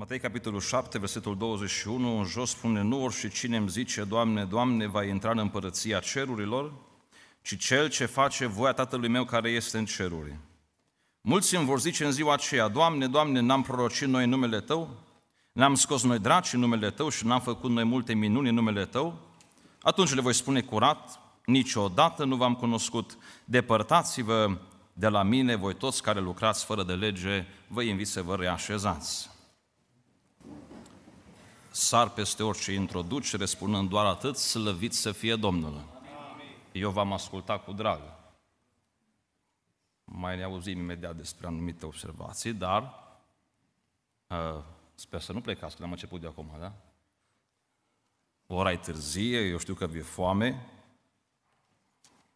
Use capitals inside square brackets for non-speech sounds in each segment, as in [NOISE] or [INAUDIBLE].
Matei, capitolul 7, versetul 21, în jos spune, nu cine îmi zice, Doamne, Doamne, va intra în împărăția cerurilor, ci cel ce face voia Tatălui meu care este în ceruri. Mulți îmi vor zice în ziua aceea, Doamne, Doamne, n-am prorocit noi numele Tău? N-am scos noi draci în numele Tău și n-am făcut noi multe minuni în numele Tău? Atunci le voi spune curat, niciodată nu v-am cunoscut, depărtați-vă de la mine, voi toți care lucrați fără de lege, vă invit să vă reașezați sar peste orice introducere, spunând doar atât, slăvit să fie Domnul. Eu v-am ascultat cu drag. Mai ne auzim imediat despre anumite observații, dar uh, sper să nu plecați, că am început de acum, da? Ora e târzie, eu știu că vi-e foame,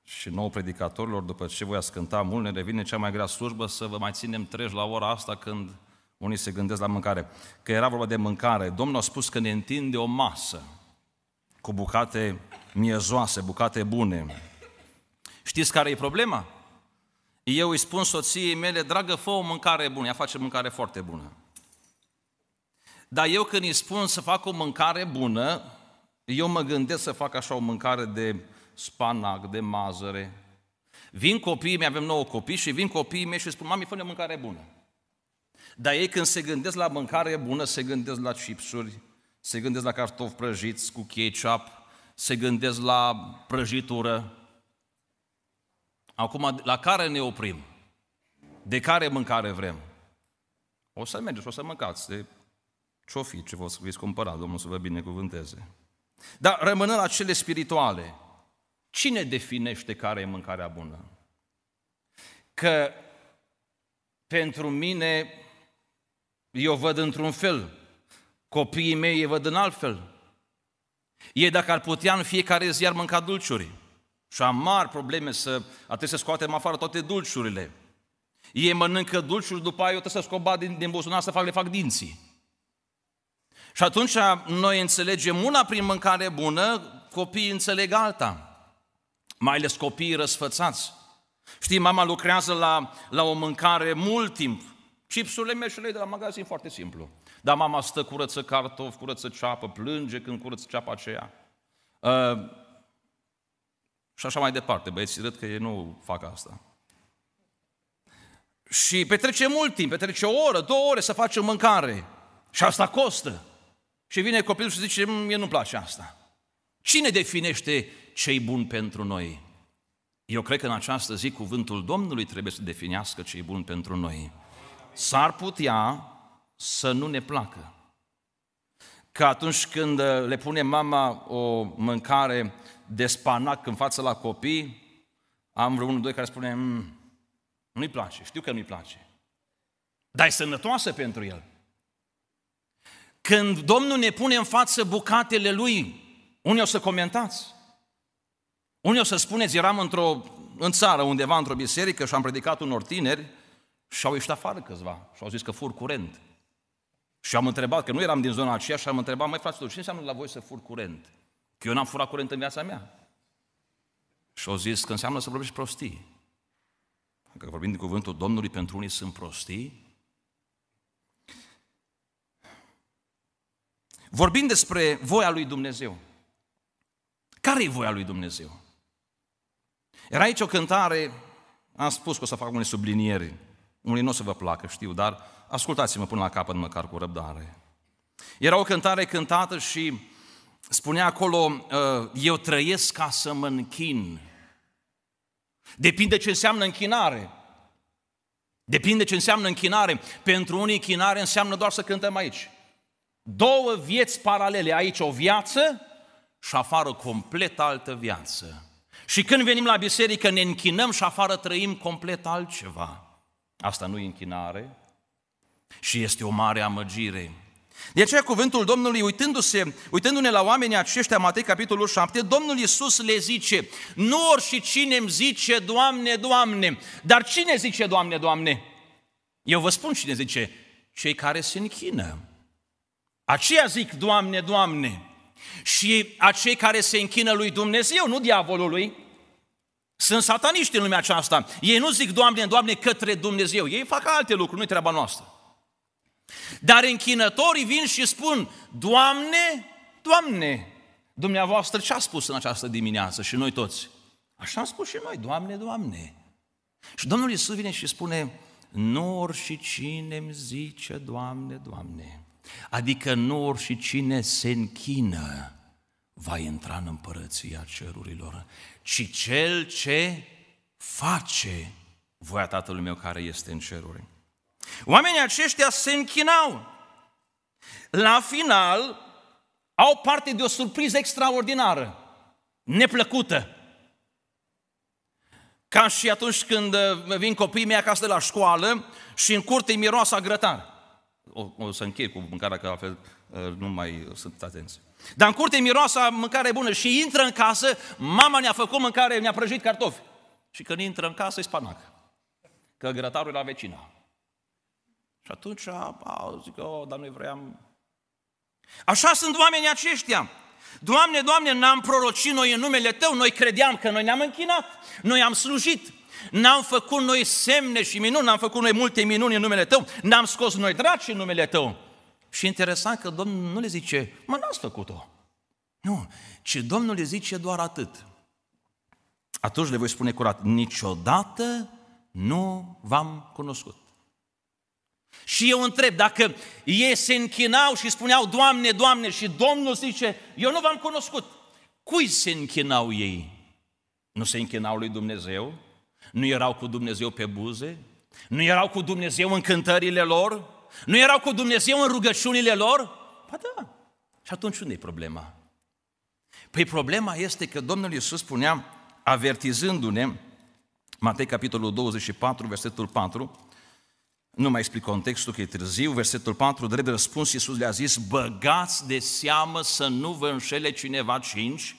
și nou predicatorilor, după ce voi ați cânta mult, ne revine cea mai grea slujbă să vă mai ținem treji la ora asta când unii se gândesc la mâncare. Că era vorba de mâncare. Domnul a spus că ne întinde o masă cu bucate miezoase, bucate bune. Știți care e problema? Eu îi spun soției mele, dragă, fă o mâncare bună. Ea face mâncare foarte bună. Dar eu când îi spun să fac o mâncare bună, eu mă gândesc să fac așa o mâncare de spanac, de mazăre. Vin copiii mei, avem nouă copii, și vin copiii mei și spun, mami, fă mâncare bună. Dar ei când se gândesc la mâncare bună, se gândesc la chipsuri, se gândesc la cartofi prăjiți cu ketchup, se gândesc la prăjitură. Acum, la care ne oprim? De care mâncare vrem? O să mergeți, o să mâncați de ce-o fi, ce vă veți cumpăra, Domnul să vă binecuvânteze. Dar rămânând la cele spirituale, cine definește care e mâncarea bună? Că pentru mine eu văd într-un fel, copiii mei îi văd în altfel. Ei, dacă ar putea, în fiecare zi ar mânca dulciuri. Și am mari probleme să... trebui să scoatem afară toate dulciurile. Ei mănâncă dulciuri, după aia eu trebuie să scop din, din buzunar să fac, le fac dinții. Și atunci noi înțelegem una prin mâncare bună, copiii înțeleg alta. Mai ales copiii răsfățați. Știi, mama lucrează la, la o mâncare mult timp. Chipsurile, meșurile de la magazin, foarte simplu. Dar mama stă, curăță cartofi, curăță ceapă, plânge când curăță ceapa aceea. Uh, și așa mai departe. băieți, râd că ei nu fac asta. Și petrece mult timp, petrece o oră, două ore să facem mâncare. Și asta costă. Și vine copilul și zice, mie nu-mi place asta. Cine definește ce-i bun pentru noi? Eu cred că în această zi cuvântul Domnului trebuie să definească ce-i bun pentru noi s-ar putea să nu ne placă. Că atunci când uh, le pune mama o mâncare de spanac în față la copii, am unul, doi care spune, mm, nu-i place, știu că nu-i place. Dar e sănătoasă pentru el. Când Domnul ne pune în față bucatele Lui, unii o să comentați. Unii o să spuneți, eram într-o, în țară undeva, într-o biserică și am predicat unor tineri și au ieșit afară câțiva și au zis că fur curent. Și am întrebat, că nu eram din zona aceea, și am întrebat, mai fraților, ce înseamnă la voi să fur curent? Că eu n-am furat curent în viața mea. Și au zis că înseamnă să vorbești prostii. Că adică vorbim din cuvântul Domnului, pentru unii sunt prostii. Vorbim despre voia lui Dumnezeu. Care e voia lui Dumnezeu? Era aici o cântare, am spus că o să fac unele sublinieri unii nu o să vă placă, știu, dar ascultați-mă până la capăt măcar cu răbdare. Era o cântare cântată și spunea acolo, uh, eu trăiesc ca să mă închin. Depinde ce înseamnă închinare. Depinde ce înseamnă închinare. Pentru unii închinare înseamnă doar să cântăm aici. Două vieți paralele, aici o viață și afară complet altă viață. Și când venim la biserică ne închinăm și afară trăim complet altceva. Asta nu e închinare și este o mare amăgire. De aceea cuvântul Domnului, uitându-se, uitându-ne la oamenii aceștia, Matei capitolul 7, Domnul Iisus le zice, nu și cine îmi zice, Doamne, Doamne, dar cine zice, Doamne, Doamne? Eu vă spun cine zice, cei care se închină. Aceia zic, Doamne, Doamne, și acei care se închină lui Dumnezeu, nu diavolului, sunt sataniști în lumea aceasta. Ei nu zic, Doamne, Doamne, către Dumnezeu. Ei fac alte lucruri, nu-i treaba noastră. Dar închinătorii vin și spun, Doamne, Doamne, dumneavoastră ce a spus în această dimineață și noi toți? Așa am spus și noi, Doamne, Doamne. Și Domnul Iisus vine și spune, nu și cine îmi zice, Doamne, Doamne. Adică nu și cine se închină va intra în împărăția cerurilor, ci cel ce face voia Tatălui meu care este în ceruri. Oamenii aceștia se închinau. La final, au parte de o surpriză extraordinară, neplăcută. Ca și atunci când uh, vin copiii mei acasă de la școală și în curte miroasa grătar. O, o să închei cu mâncarea, că altfel Eh, nu mai sunt atenți. Dar în curte miroasa mâncare bună și intră în casă, mama ne-a făcut mâncare, ne-a prăjit cartofi. Și când intră în casă, e spanac. Că grătarul la vecina. Și atunci, a, zic, oh, dar noi vreau... Așa sunt oamenii aceștia. Doamne, Doamne, n-am prorocit noi în numele Tău, noi credeam că noi ne-am închinat, noi am slujit, n-am făcut noi semne și minuni, n-am făcut noi multe minuni în numele Tău, n-am scos noi dragi în numele Tău. Și interesant că Domnul nu le zice, mă, n-ați făcut-o. Nu, ci Domnul le zice doar atât. Atunci le voi spune curat, niciodată nu v-am cunoscut. Și eu întreb, dacă ei se închinau și spuneau, Doamne, Doamne, și Domnul zice, eu nu v-am cunoscut. Cui se închinau ei? Nu se închinau lui Dumnezeu? Nu erau cu Dumnezeu pe buze? Nu erau cu Dumnezeu în cântările lor? Nu erau cu Dumnezeu în rugăciunile lor? Ba da. Și atunci unde e problema? Păi problema este că Domnul Iisus spunea, avertizându-ne, Matei capitolul 24, versetul 4, nu mai explic contextul că e târziu, versetul 4, drept răspuns, Iisus le-a zis, băgați de seamă să nu vă înșele cineva cinci,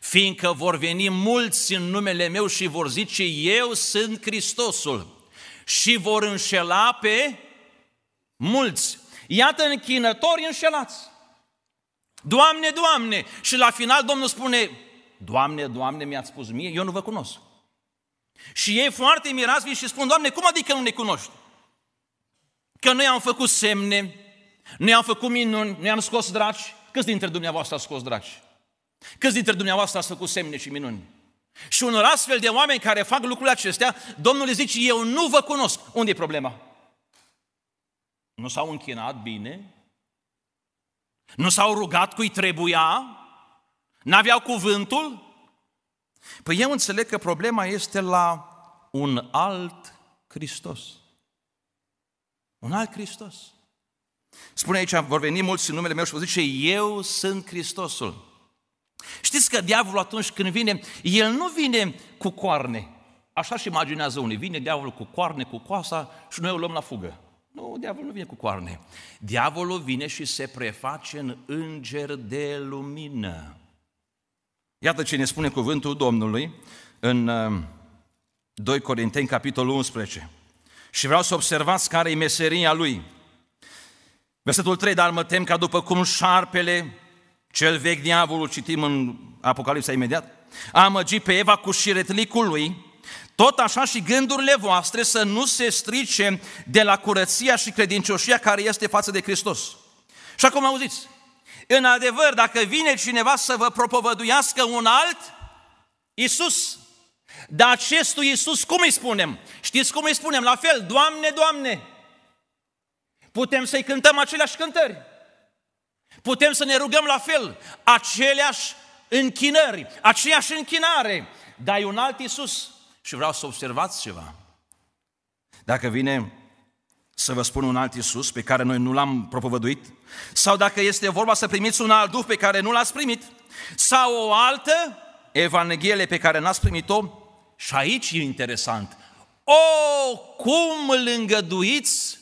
fiindcă vor veni mulți în numele meu și vor zice, eu sunt Hristosul și vor înșela pe mulți. Iată închinători înșelați. Doamne, Doamne! Și la final Domnul spune, Doamne, Doamne, mi-ați spus mie, eu nu vă cunosc. Și ei foarte mirați vin și spun, Doamne, cum adică nu ne cunoști? Că noi am făcut semne, noi am făcut minuni, noi am scos dragi. Câți dintre dumneavoastră ați scos dragi? Câți dintre dumneavoastră ați făcut semne și minuni? Și unor astfel de oameni care fac lucrurile acestea, Domnul le zice, eu nu vă cunosc. Unde e problema? Nu s-au închinat bine? Nu s-au rugat cui trebuia? N-aveau cuvântul? Păi eu înțeleg că problema este la un alt Hristos. Un alt Hristos. Spune aici, vor veni mulți în numele meu și vă zice, eu sunt Hristosul. Știți că diavolul atunci când vine, el nu vine cu coarne. Așa și imaginează unii, vine diavolul cu coarne, cu coasa și noi o luăm la fugă. Nu, diavolul nu vine cu coarne. Diavolul vine și se preface în înger de lumină. Iată ce ne spune cuvântul Domnului în 2 uh, Corinteni, capitolul 11. Și vreau să observați care e meseria lui. Versetul 3, dar mă tem ca după cum șarpele, cel vechi diavolul, citim în Apocalipsa imediat, a amăgit pe Eva cu șiretlicul lui, tot așa și gândurile voastre să nu se strice de la curăția și credincioșia care este față de Hristos. Și acum auziți, în adevăr, dacă vine cineva să vă propovăduiască un alt, Isus. Dar acestui Isus, cum îi spunem? Știți cum îi spunem? La fel, Doamne, Doamne! Putem să-i cântăm aceleași cântări. Putem să ne rugăm la fel, aceleași închinări, aceeași închinare. Dar e un alt Isus. Și vreau să observați ceva. Dacă vine să vă spun un alt Iisus pe care noi nu l-am propovăduit, sau dacă este vorba să primiți un alt Duh pe care nu l-ați primit, sau o altă Evanghelie pe care n-ați primit-o, și aici e interesant. O, cum îl îngăduiți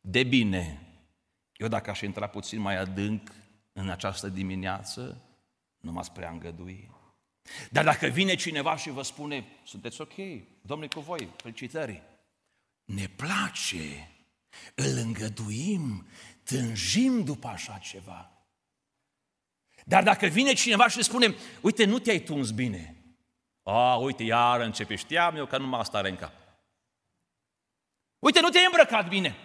de bine! Eu dacă aș intra puțin mai adânc în această dimineață, nu m-ați prea îngăduit. Dar dacă vine cineva și vă spune, sunteți ok, domnule cu voi, felicitări, ne place, îl îngăduim, tânjim după așa ceva. Dar dacă vine cineva și spune, uite, nu te-ai tuns bine. A, uite, iar începe, știam eu că numai asta are în cap. Uite, nu te-ai îmbrăcat bine.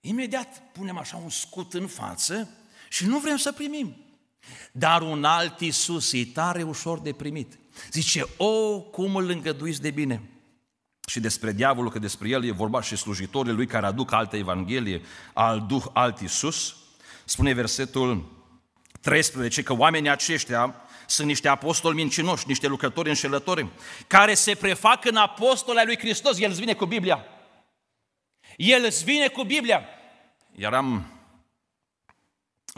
Imediat punem așa un scut în față și nu vrem să primim. Dar un alt Iisus e tare ușor de primit. Zice, o, cum îl îngăduiți de bine! Și despre diavolul, că despre el e vorba și slujitorii lui care aduc altă Evanghelie, al Duh, alt Iisus, spune versetul 13 că oamenii aceștia sunt niște apostoli mincinoși, niște lucrători înșelători, care se prefac în apostole lui Hristos. El îți vine cu Biblia. El îți vine cu Biblia. am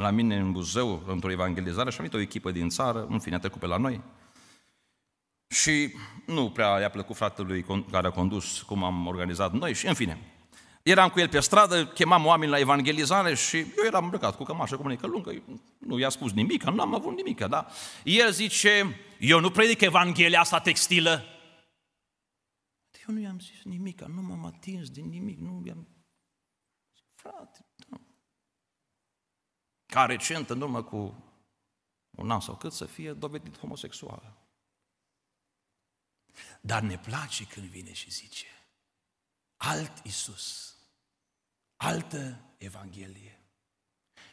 la mine în Buzău, într-o evangelizare, și a venit o echipă din țară, în fine, a trecut pe la noi. Și nu prea i-a plăcut fratelui care a condus cum am organizat noi și, în fine, eram cu el pe stradă, chemam oameni la evangelizare și eu eram îmbrăcat cu cămașă cu mânecă lungă, nu i-a spus nimic, nu am avut nimic, da? El zice, eu nu predic Evanghelia asta textilă. Eu nu i-am zis nimic, nu m-am atins de nimic, nu i-am... Frate, ca recent, în urmă cu un an sau cât, să fie dovedit homosexuală. Dar ne place când vine și zice, alt Isus, altă Evanghelie.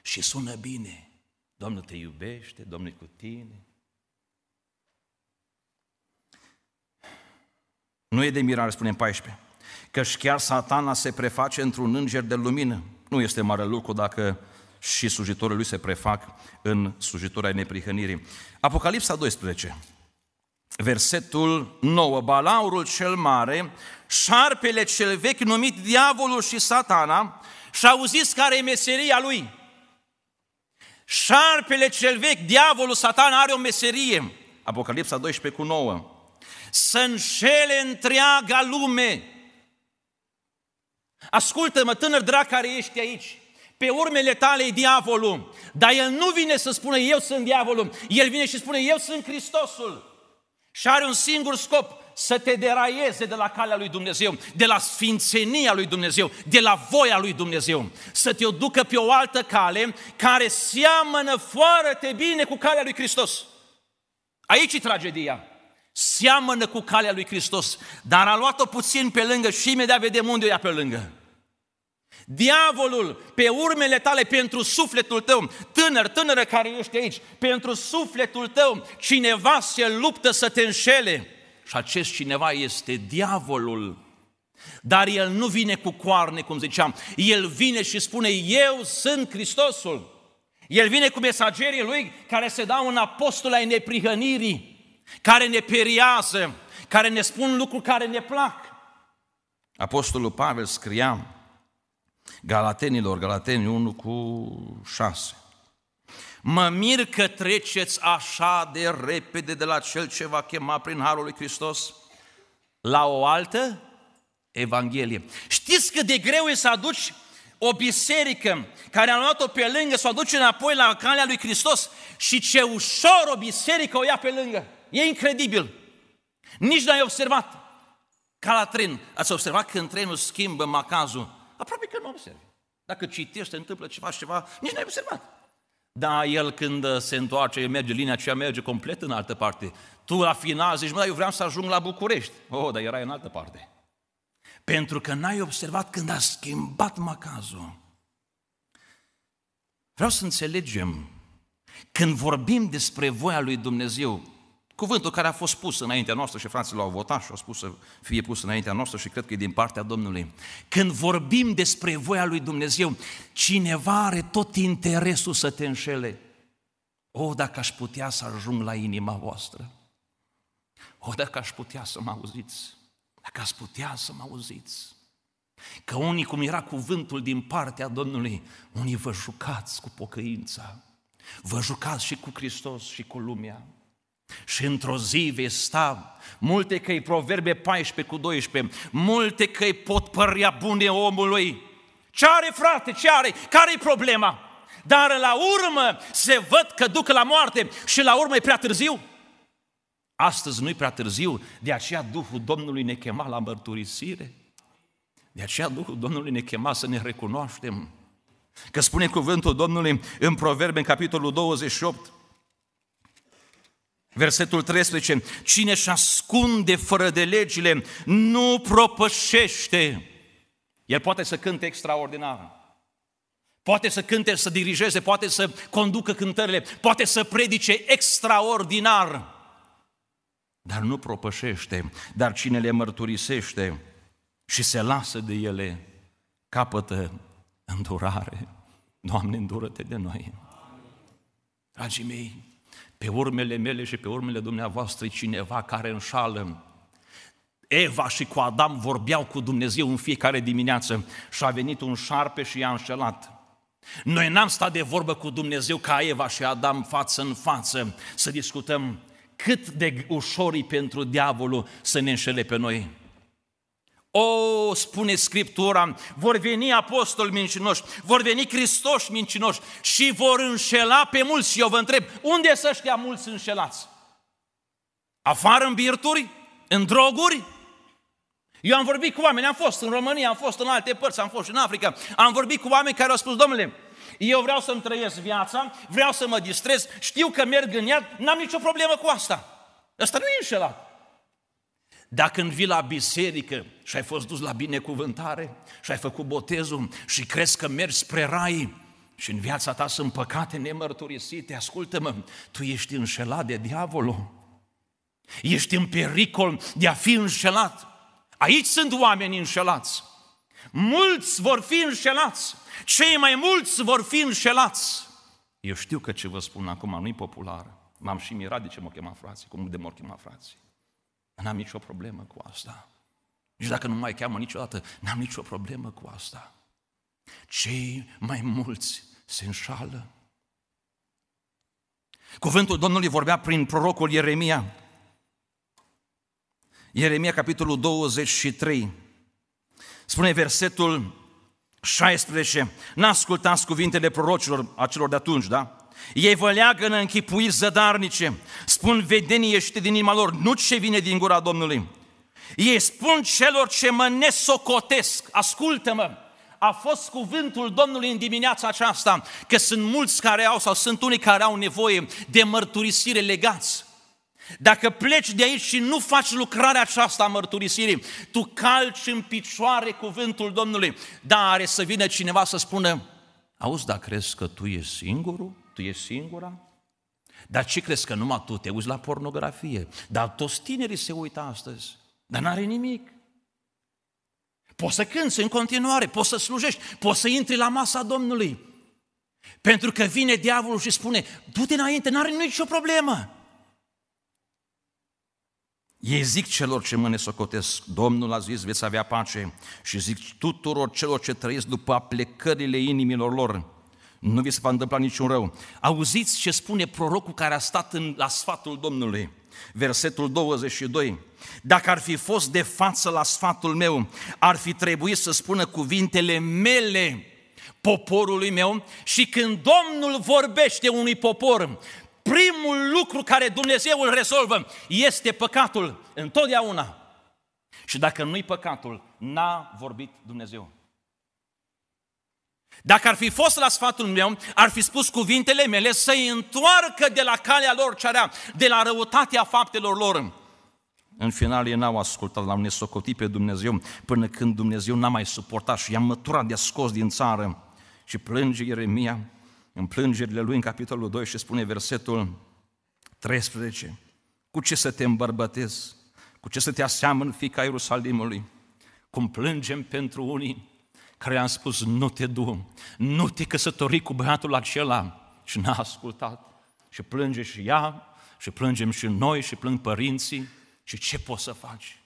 Și sună bine, Domnul te iubește, Domnul e cu tine. Nu e de mirare, spune în 14, că și chiar satana se preface într-un înger de lumină. Nu este mare lucru dacă și slujitorii lui se prefac în slujitorii ai neprihănirii. Apocalipsa 12, versetul 9, Balaurul cel mare, șarpele cel vechi numit diavolul și satana, și au zis care e meseria lui. Șarpele cel vechi, diavolul, satana, are o meserie. Apocalipsa 12 cu 9. Să înșele întreaga lume. Ascultă-mă, tânăr drag care ești aici pe urmele tale e diavolul. Dar el nu vine să spună eu sunt diavolul, el vine și spune eu sunt Hristosul. Și are un singur scop, să te deraieze de la calea lui Dumnezeu, de la sfințenia lui Dumnezeu, de la voia lui Dumnezeu. Să te ducă pe o altă cale care seamănă foarte bine cu calea lui Hristos. Aici e tragedia. Seamănă cu calea lui Hristos, dar a luat-o puțin pe lângă și imediat vedem unde o ia pe lângă. Diavolul, pe urmele tale, pentru sufletul tău, tânăr, tânără care ești aici, pentru sufletul tău, cineva se luptă să te înșele. Și acest cineva este diavolul. Dar el nu vine cu coarne, cum ziceam. El vine și spune, eu sunt Hristosul. El vine cu mesagerii lui care se dau un apostol ai neprihănirii, care ne periază, care ne spun lucruri care ne plac. Apostolul Pavel scria Galatenilor, Galateni 1 cu 6. Mă mir că treceți așa de repede de la cel ce va chema prin Harul lui Hristos la o altă Evanghelie. Știți că de greu e să aduci o biserică care a luat-o pe lângă, să o aduci înapoi la calea lui Hristos și ce ușor o biserică o ia pe lângă. E incredibil. Nici n-ai observat. Ca la tren. Ați observat când trenul schimbă macazul aproape că nu observi. Dacă citești, se întâmplă ceva, ceva, nici n-ai observat. Da, el când uh, se întoarce, merge linia aceea, merge complet în altă parte. Tu la final zici, mă, dar eu vreau să ajung la București. Oh, dar era în altă parte. Pentru că n-ai observat când a schimbat macazul. Vreau să înțelegem, când vorbim despre voia lui Dumnezeu, Cuvântul care a fost pus înaintea noastră și frații l-au votat și au spus să fie pus înaintea noastră și cred că e din partea Domnului. Când vorbim despre voia lui Dumnezeu, cineva are tot interesul să te înșele. O, oh, dacă aș putea să ajung la inima voastră. O, oh, dacă aș putea să mă auziți. Dacă ați putea să mă auziți. Că unii, cum era cuvântul din partea Domnului, unii vă jucați cu pocăința. Vă jucați și cu Hristos și cu lumea. Și într-o zi vei sta, multe căi, proverbe 14 cu 12, multe căi pot părea bune omului. Ce are frate, ce are, care-i problema? Dar la urmă se văd că duc la moarte și la urmă e prea târziu. Astăzi nu-i prea târziu, de aceea Duhul Domnului ne chema la mărturisire. De aceea Duhul Domnului ne chema să ne recunoaștem. Că spune cuvântul Domnului în Proverbe, în capitolul 28, Versetul 13, cine își ascunde fără de legile nu propășește. El poate să cânte extraordinar, poate să cânte, să dirigeze, poate să conducă cântările, poate să predice extraordinar, dar nu propășește, dar cine le mărturisește și se lasă de ele, capătă îndurare. Doamne, îndură de noi! Dragii mei, pe urmele mele și pe urmele dumneavoastră cineva care înșală. Eva și cu Adam vorbeau cu Dumnezeu în fiecare dimineață și a venit un șarpe și i-a înșelat. Noi n-am stat de vorbă cu Dumnezeu ca Eva și Adam față în față să discutăm cât de ușor pentru diavolul să ne înșele pe noi. O, spune Scriptura, vor veni apostoli mincinoși, vor veni Hristoși mincinoși și vor înșela pe mulți. Și eu vă întreb, unde să știa mulți înșelați? Afară în birturi? În droguri? Eu am vorbit cu oameni, am fost în România, am fost în alte părți, am fost și în Africa, am vorbit cu oameni care au spus, domnule, eu vreau să-mi trăiesc viața, vreau să mă distrez, știu că merg în iad, n-am nicio problemă cu asta. Asta nu e înșelat. Dacă când vii la biserică și ai fost dus la binecuvântare și ai făcut botezul și crezi că mergi spre rai și în viața ta sunt păcate nemărturisite, ascultă-mă, tu ești înșelat de diavolul. Ești în pericol de a fi înșelat. Aici sunt oameni înșelați. Mulți vor fi înșelați. Cei mai mulți vor fi înșelați. Eu știu că ce vă spun acum nu-i popular. M-am și mirat de ce mă chema frații, cum de mă chema frații. N-am nicio problemă cu asta. Și dacă nu mai cheamă niciodată, n-am nicio problemă cu asta. Cei mai mulți se înșală. Cuvântul Domnului vorbea prin prorocul Ieremia. Ieremia, capitolul 23. Spune versetul 16. N-ascultați cuvintele prorocilor acelor de atunci, da? Ei vă leagă în închipuiri zădarnice, spun vedenii ieșite din inima lor, nu ce vine din gura Domnului. Ei spun celor ce mă nesocotesc, ascultă-mă, a fost cuvântul Domnului în dimineața aceasta, că sunt mulți care au sau sunt unii care au nevoie de mărturisire legați. Dacă pleci de aici și nu faci lucrarea aceasta a mărturisirii, tu calci în picioare cuvântul Domnului, dar are să vină cineva să spună, auzi, dacă crezi că tu ești singurul? tu ești singura? Dar ce crezi că numai tu te uiți la pornografie? Dar toți tinerii se uită astăzi, dar n-are nimic. Poți să cânți în continuare, poți să slujești, poți să intri la masa Domnului. Pentru că vine diavolul și spune, du-te înainte, n-are nicio problemă. Ei zic celor ce mâine socotesc, Domnul a zis, veți avea pace. Și zic tuturor celor ce trăiesc după aplecările inimilor lor, nu vi se va întâmpla niciun rău. Auziți ce spune prorocul care a stat în, la sfatul Domnului. Versetul 22. Dacă ar fi fost de față la sfatul meu, ar fi trebuit să spună cuvintele mele poporului meu și când Domnul vorbește unui popor, primul lucru care Dumnezeu îl rezolvă este păcatul întotdeauna. Și dacă nu-i păcatul, n-a vorbit Dumnezeu. Dacă ar fi fost la sfatul meu, ar fi spus cuvintele mele să-i întoarcă de la calea lor area, de la răutatea faptelor lor. În final, ei n-au ascultat, l-au nesocotit pe Dumnezeu, până când Dumnezeu n-a mai suportat și i-a măturat, de-a scos din țară. Și plânge Ieremia în plângerile lui în capitolul 2 și spune versetul 13. Cu ce să te îmbărbătezi? Cu ce să te aseamăn fica Ierusalimului? Cum plângem pentru unii, care i-am spus, nu te du, nu te căsători cu băiatul acela. Și n-a ascultat. Și plânge și ea, și plângem și noi, și plâng părinții. Și ce poți să faci?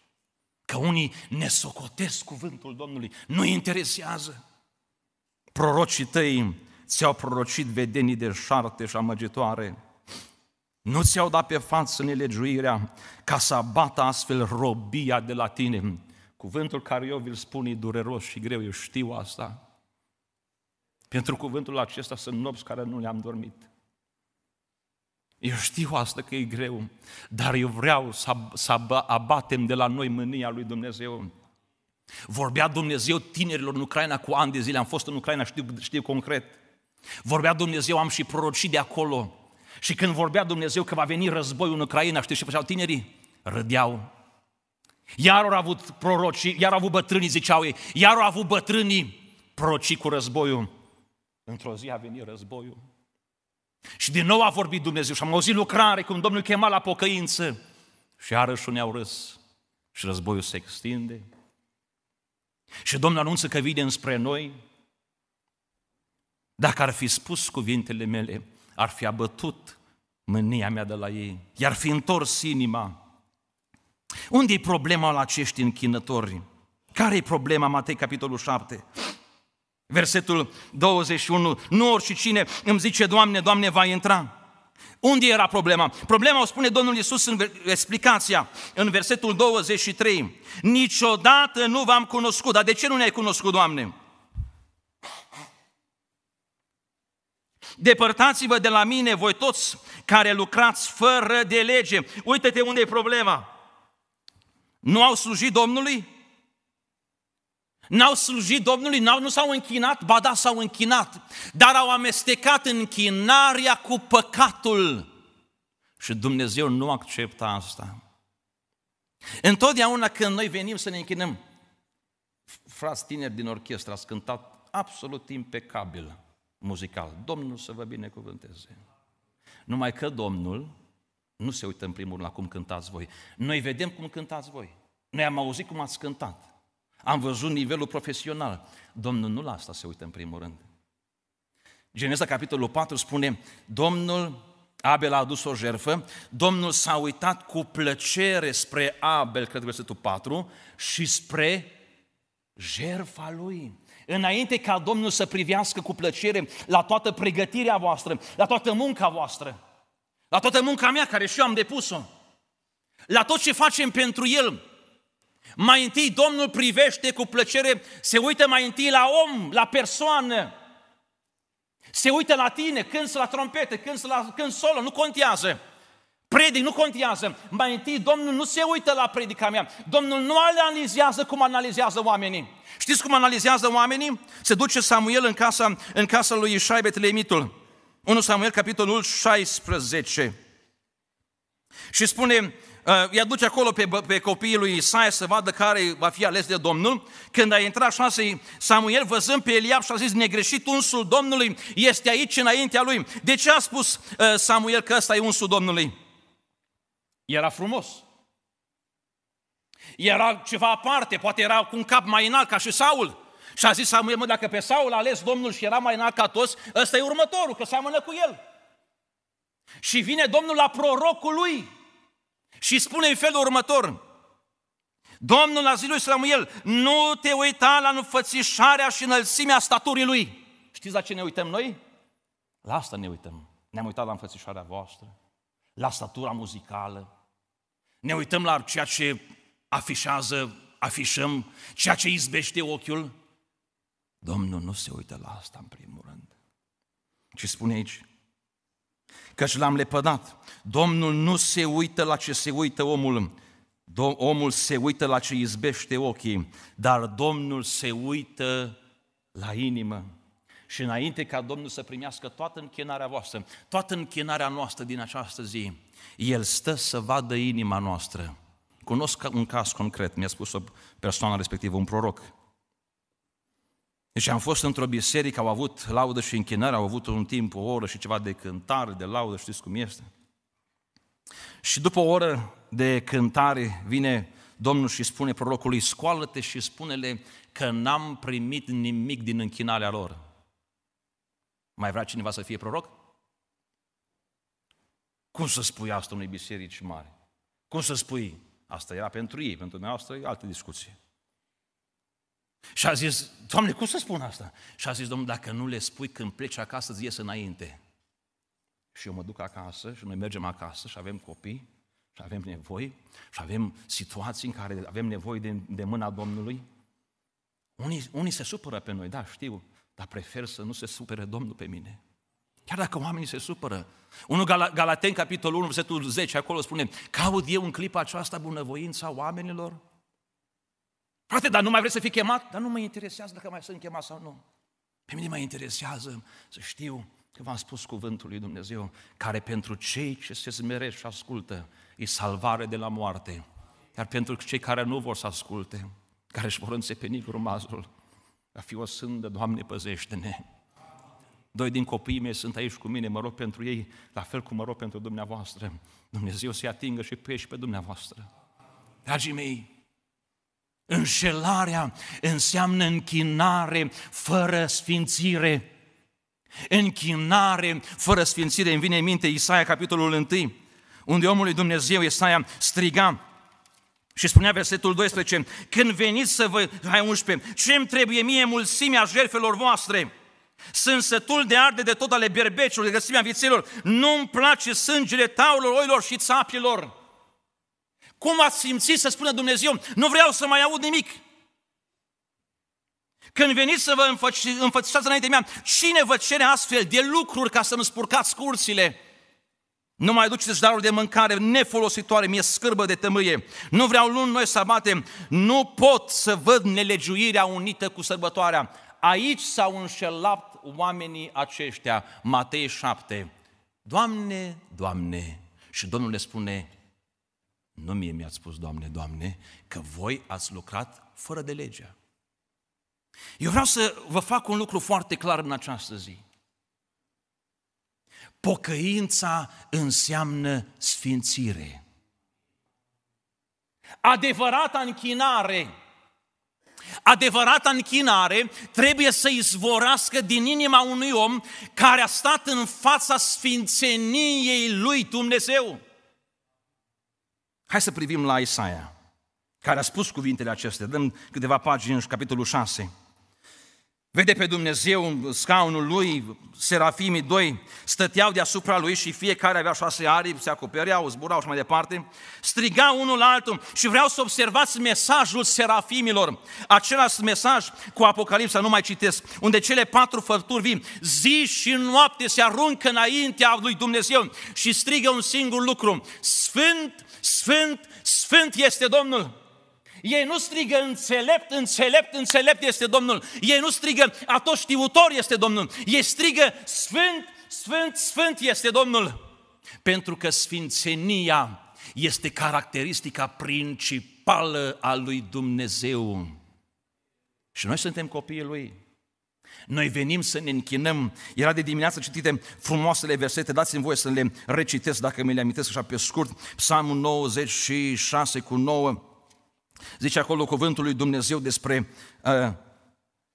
Că unii ne socotesc cuvântul Domnului, nu interesează. Prorocii tăi ți-au prorocit vedenii de șarte și amăgitoare. Nu ți-au dat pe față nelegiuirea ca să abată astfel robia de la tine. Cuvântul care eu vi-l spun e dureros și greu, eu știu asta. Pentru cuvântul acesta sunt nopți care nu le-am dormit. Eu știu asta că e greu, dar eu vreau să, să abatem de la noi mânia lui Dumnezeu. Vorbea Dumnezeu tinerilor în Ucraina cu ani de zile, am fost în Ucraina, știu, știu concret. Vorbea Dumnezeu, am și prorocit de acolo. Și când vorbea Dumnezeu că va veni războiul în Ucraina, știți ce făceau tinerii? Rădeau. Iar au avut prorocii, iar au avut bătrânii, ziceau ei, iar au avut bătrânii prorocii cu războiul. Într-o zi a venit războiul. Și din nou a vorbit Dumnezeu și am auzit lucrare cum Domnul chema la pocăință. Și iarăși ne-au râs. Și războiul se extinde. Și Domnul anunță că vine înspre noi. Dacă ar fi spus cuvintele mele, ar fi abătut mânia mea de la ei. I-ar fi întors inima unde e problema la acești închinători? Care e problema Matei capitolul 7? Versetul 21, nu oricine îmi zice, Doamne, Doamne, va intra. Unde era problema? Problema o spune Domnul Iisus în explicația, în versetul 23. Niciodată nu v-am cunoscut. Dar de ce nu ne-ai cunoscut, Doamne? Depărtați-vă de la mine, voi toți care lucrați fără de lege. Uită-te unde e problema. Nu au slujit Domnului? N-au slujit Domnului, n-au, nu s-au închinat? Ba da, s-au închinat, dar au amestecat închinarea cu păcatul. Și Dumnezeu nu acceptă asta. Întotdeauna când noi venim să ne închinăm, frați tineri din orchestră, ați cântat absolut impecabil muzical. Domnul să vă binecuvânteze. Numai că Domnul nu se uită în primul rând la cum cântați voi. Noi vedem cum cântați voi. Noi am auzit cum ați cântat. Am văzut nivelul profesional. Domnul nu la asta se uită în primul rând. Geneza capitolul 4 spune, Domnul Abel a adus o jerfă, Domnul s-a uitat cu plăcere spre Abel, cred că versetul 4, și spre jerfa lui. Înainte ca Domnul să privească cu plăcere la toată pregătirea voastră, la toată munca voastră, la toată munca mea care și eu am depus-o, la tot ce facem pentru El. Mai întâi Domnul privește cu plăcere, se uită mai întâi la om, la persoană. Se uită la tine, când la trompete, când la când solo, nu contează. Predic nu contează. Mai întâi Domnul nu se uită la predica mea. Domnul nu analizează cum analizează oamenii. Știți cum analizează oamenii? Se duce Samuel în casa, în casa lui Ișai Betleemitul. 1 Samuel, capitolul 16. Și spune, ă, îi aduce acolo pe, pe copiii lui Isaia să vadă care va fi ales de Domnul. Când a intrat șase Samuel, văzând pe Eliab și a zis, negreșit unsul Domnului este aici înaintea lui. De ce a spus ă, Samuel că ăsta e unsul Domnului? Era frumos. Era ceva aparte, poate era cu un cap mai înalt ca și Saul. Și a zis Samuel, mă, dacă pe Saul a ales Domnul și era mai înalt ca toți, ăsta e următorul, că seamănă cu el. Și vine Domnul la prorocul lui și spune în felul următor, Domnul a zis lui Samuel, nu te uita la înfățișarea și înălțimea staturii lui. Știți la ce ne uităm noi? La asta ne uităm. Ne-am uitat la înfățișarea voastră, la statura muzicală, ne uităm la ceea ce afișează, afișăm, ceea ce izbește ochiul, Domnul nu se uită la asta în primul rând. Ce spune aici? Căci l-am lepădat. Domnul nu se uită la ce se uită omul. Omul se uită la ce izbește ochii, dar Domnul se uită la inimă. Și înainte ca Domnul să primească toată închinarea voastră, toată închinarea noastră din această zi, El stă să vadă inima noastră. Cunosc un caz concret, mi-a spus o persoană respectivă, un proroc, deci am fost într-o biserică, au avut laudă și închinare, au avut un timp, o oră și ceva de cântare, de laudă, știți cum este. Și după o oră de cântare vine Domnul și spune prorocului, scoală-te și spune-le că n-am primit nimic din închinarea lor. Mai vrea cineva să fie proroc? Cum să spui asta unei biserici mari? Cum să spui? Asta era pentru ei, pentru noi e altă discuție. Și a zis, Doamne, cum să spun asta? Și a zis, Domnul, dacă nu le spui când pleci acasă, îți ies înainte. Și eu mă duc acasă și noi mergem acasă și avem copii și avem nevoi și avem situații în care avem nevoie de, de mâna Domnului. Unii, unii se supără pe noi, da, știu, dar prefer să nu se supere Domnul pe mine. Chiar dacă oamenii se supără. 1 Galaten, capitolul 1, versetul 10, acolo spune, caut eu în clipa aceasta bunăvoința oamenilor Frate, dar nu mai vrei să fii chemat? Dar nu mă interesează dacă mai sunt chemat sau nu. Pe mine mă interesează să știu că v-am spus cuvântul lui Dumnezeu, care pentru cei ce se smerește și ascultă, e salvare de la moarte. Iar pentru cei care nu vor să asculte, care își vor înțepeni grumazul, va fi o sândă, Doamne, păzește-ne. Doi din copiii mei sunt aici cu mine, mă rog pentru ei, la fel cum mă rog pentru dumneavoastră. Dumnezeu să-i atingă și pe ei și pe dumneavoastră. Dragii mei, Înșelarea înseamnă închinare fără sfințire. Închinare fără sfințire. Îmi vine în minte Isaia, capitolul 1, unde omul lui Dumnezeu, Isaia, striga și spunea versetul 12, când veniți să vă, hai 11, ce îmi trebuie mie mulțimea jertfelor voastre? Sunt sătul de arde de tot ale berbeciului, de găsimea vițelor. Nu-mi place sângele taurilor, oilor și țapilor. Cum ați simțit să spună Dumnezeu, nu vreau să mai aud nimic? Când veniți să vă înfățișați înainte mea, cine vă cere astfel de lucruri ca să nu spurcați cursile? Nu mai duceți daruri de mâncare nefolositoare, mi-e scârbă de tămâie. Nu vreau luni noi să batem, nu pot să văd nelegiuirea unită cu sărbătoarea. Aici s-au înșelat oamenii aceștia, Matei 7. Doamne, Doamne, și Domnul le spune, nu mie mi-ați spus, Doamne, Doamne, că voi ați lucrat fără de legea. Eu vreau să vă fac un lucru foarte clar în această zi. Pocăința înseamnă sfințire. Adevărata închinare, adevărata închinare trebuie să izvorască din inima unui om care a stat în fața sfințeniei lui Dumnezeu. Hai să privim la Isaia, care a spus cuvintele acestea. Dăm câteva pagini în capitolul 6. Vede pe Dumnezeu în scaunul lui, serafimii doi stăteau deasupra lui și fiecare avea șase aripi, se acopereau, zburau și mai departe, striga unul la altul și vreau să observați mesajul serafimilor, același mesaj cu Apocalipsa, nu mai citesc, unde cele patru fărturi vin, zi și noapte se aruncă înaintea lui Dumnezeu și strigă un singur lucru, Sfânt, Sfânt, Sfânt este Domnul! Ei nu strigă înțelept, înțelept, înțelept este Domnul. Ei nu strigă atoștiutor este Domnul. Ei strigă sfânt, sfânt, sfânt este Domnul. Pentru că sfințenia este caracteristica principală a lui Dumnezeu. Și noi suntem copiii Lui. Noi venim să ne închinăm. Era de dimineață citite frumoasele versete, dați-mi voie să le recitesc dacă mi le amintesc așa pe scurt. Psalmul 96 cu 9. Zice acolo cuvântul lui Dumnezeu despre uh,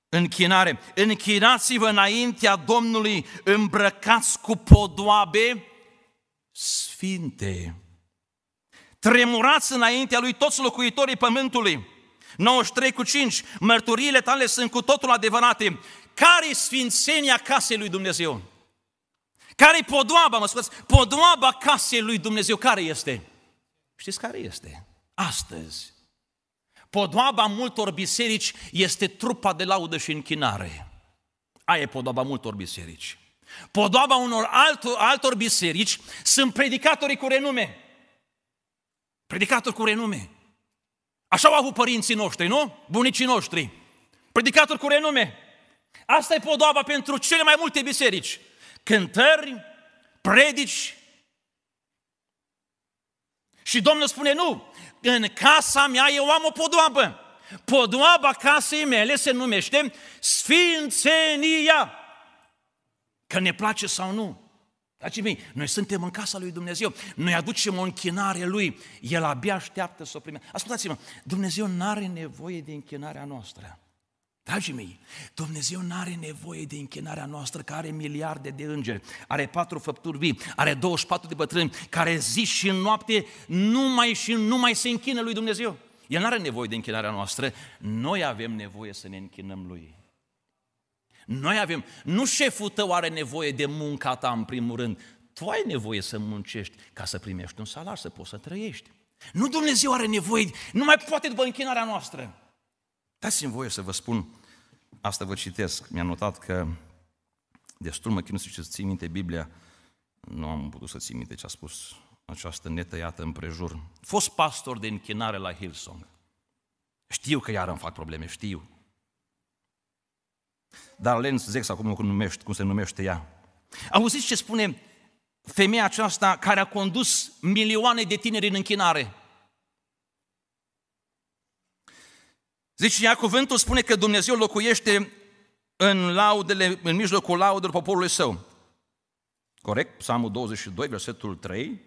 închinare. Închinați-vă înaintea Domnului, îmbrăcați cu podoabe sfinte. Tremurați înaintea lui toți locuitorii pământului. 93 cu 5. Mărturiile tale sunt cu totul adevărate. care e sfințenia casei lui Dumnezeu? care e podoaba, mă spuneți, podoaba casei lui Dumnezeu? Care este? Știți care este? Astăzi Podoaba multor biserici este trupa de laudă și închinare. Aia e podoaba multor biserici. Podoaba unor altor, altor biserici sunt predicatorii cu renume. Predicatori cu renume. Așa au avut părinții noștri, nu? Bunicii noștri. Predicatori cu renume. Asta e podoaba pentru cele mai multe biserici. Cântări, predici, și Domnul spune, nu, în casa mea eu am o podoabă. Podoaba casei mele se numește Sfințenia. Că ne place sau nu. Dragii mei, noi suntem în casa lui Dumnezeu, noi aducem o închinare lui, El abia așteaptă să o primească. Ascultați-mă, Dumnezeu nu are nevoie de închinarea noastră. Dragii mei, Dumnezeu nu are nevoie de închinarea noastră, care are miliarde de îngeri, are patru făpturi vii, are 24 de bătrâni, care zi și noapte numai și numai se închină lui Dumnezeu. El nu are nevoie de închinarea noastră, noi avem nevoie să ne închinăm lui. Noi avem, nu șeful tău are nevoie de munca ta în primul rând, tu ai nevoie să muncești ca să primești un salar, să poți să trăiești. Nu Dumnezeu are nevoie, nu mai poate după închinarea noastră. Dați-mi voie să vă spun, asta vă citesc, mi-am notat că destul mă chinu să țin minte Biblia, nu am putut să țin minte ce a spus această netăiată împrejur. Fost pastor de închinare la Hillsong. Știu că iar îmi fac probleme, știu. Dar Lenz Zex, acum cum, numește cum se numește ea. Auziți ce spune femeia aceasta care a condus milioane de tineri în închinare? Zice, ia cuvântul spune că Dumnezeu locuiește în laudele, în mijlocul laudelor poporului său. Corect? Psalmul 22, versetul 3.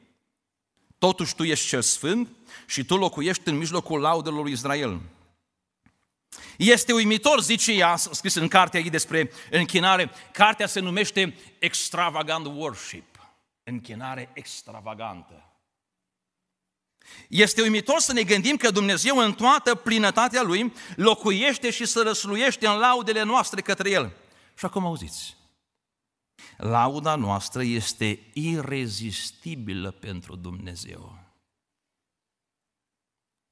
Totuși tu ești cel sfânt și tu locuiești în mijlocul laudelor lui Israel. Este uimitor, zice ea, scris în cartea ei despre închinare, cartea se numește Extravagant Worship, închinare extravagantă. Este uimitor să ne gândim că Dumnezeu în toată plinătatea Lui locuiește și să răsluiește în laudele noastre către El. Și acum auziți, lauda noastră este irezistibilă pentru Dumnezeu.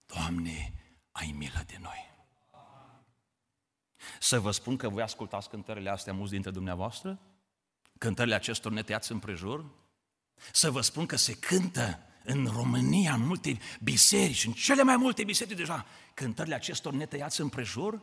Doamne, ai milă de noi! Să vă spun că voi ascultați cântările astea mulți dintre dumneavoastră? Cântările acestor netăiați în prejur? Să vă spun că se cântă în România, în multe biserici, în cele mai multe biserici deja, cântările acestor netăiați împrejur?